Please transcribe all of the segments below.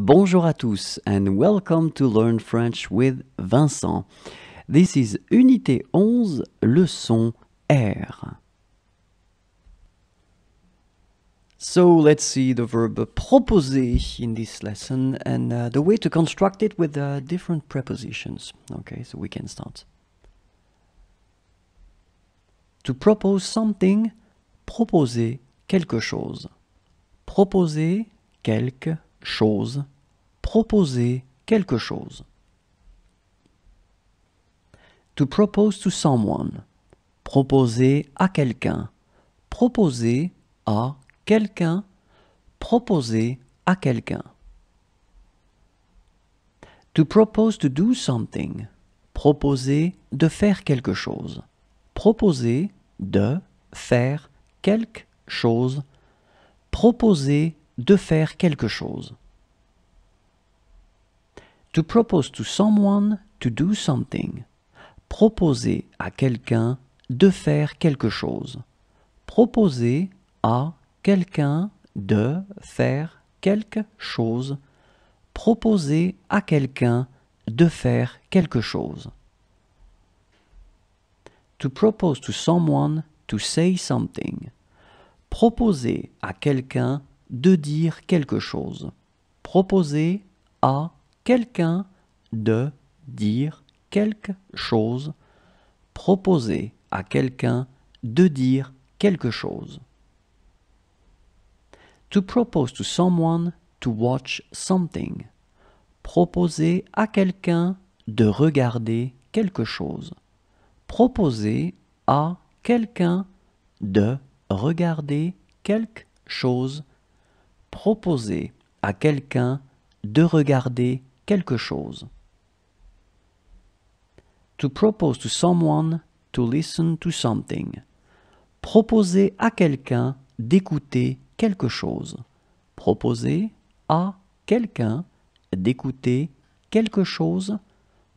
Bonjour à tous and welcome to Learn French with Vincent. This is Unité 11, leçon R. So let's see the verb proposer in this lesson and uh, the way to construct it with uh, different prepositions. Okay, so we can start. To propose something, proposer quelque chose. Proposer quelque chose chose, proposer quelque chose. To propose to someone, proposer à quelqu'un, proposer à quelqu'un, proposer à quelqu'un. To propose to do something, proposer de faire quelque chose, proposer de faire quelque chose, proposer de faire quelque chose. To propose to someone to do something. Proposer à quelqu'un de faire quelque chose. Proposer à quelqu'un de faire quelque chose. Proposer à quelqu'un de faire quelque chose. To propose to someone to say something. Proposer à quelqu'un de dire quelque chose. Proposer à quelqu'un de dire quelque chose. Proposer à quelqu'un de dire quelque chose. To propose to someone to watch something. Proposer à quelqu'un de regarder quelque chose. Proposer à quelqu'un de regarder quelque chose proposer à quelqu'un de regarder quelque chose. To propose to someone to listen to something. Proposer à quelqu'un d'écouter quelque chose. Proposer à quelqu'un d'écouter quelque chose.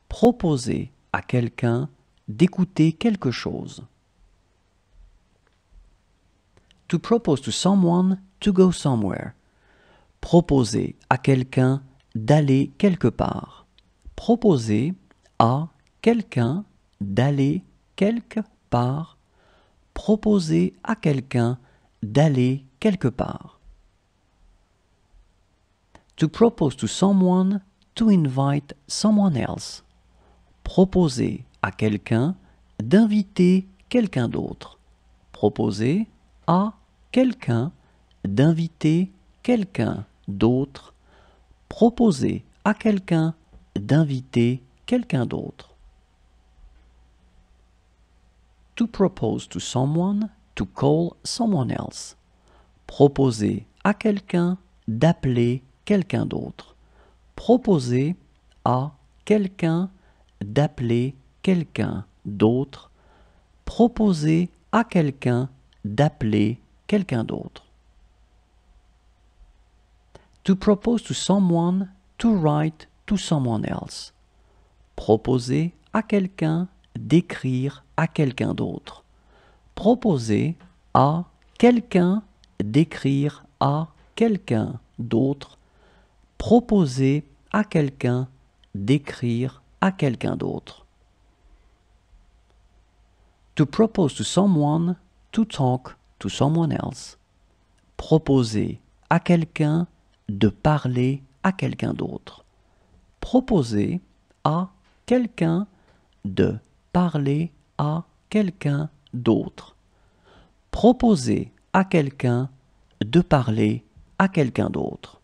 Proposer à quelqu'un d'écouter quelque chose. To propose to someone to go somewhere proposer à quelqu'un d'aller quelque part. Proposer à quelqu'un d'aller quelque part. Proposer à quelqu'un d'aller quelque part. To propose to someone to invite someone else. Proposer à quelqu'un d'inviter quelqu'un d'autre. Proposer à quelqu'un d'inviter quelqu'un d'autres, proposer à quelqu'un d'inviter quelqu'un d'autre. To propose to someone, to call someone else. Proposer à quelqu'un d'appeler quelqu'un d'autre. Proposer à quelqu'un d'appeler quelqu'un d'autre. Proposer à quelqu'un d'appeler quelqu'un d'autre to propose to someone, to write to someone else. Proposer à quelqu'un d'écrire à quelqu'un d'autre. Proposer à quelqu'un d'écrire à quelqu'un d'autre. Proposer à quelqu'un d'écrire à quelqu'un d'autre. To propose to someone, to talk to someone else. Proposer à quelqu'un de parler à quelqu'un d'autre. Proposer à quelqu'un de parler à quelqu'un d'autre. Proposer à quelqu'un de parler à quelqu'un d'autre.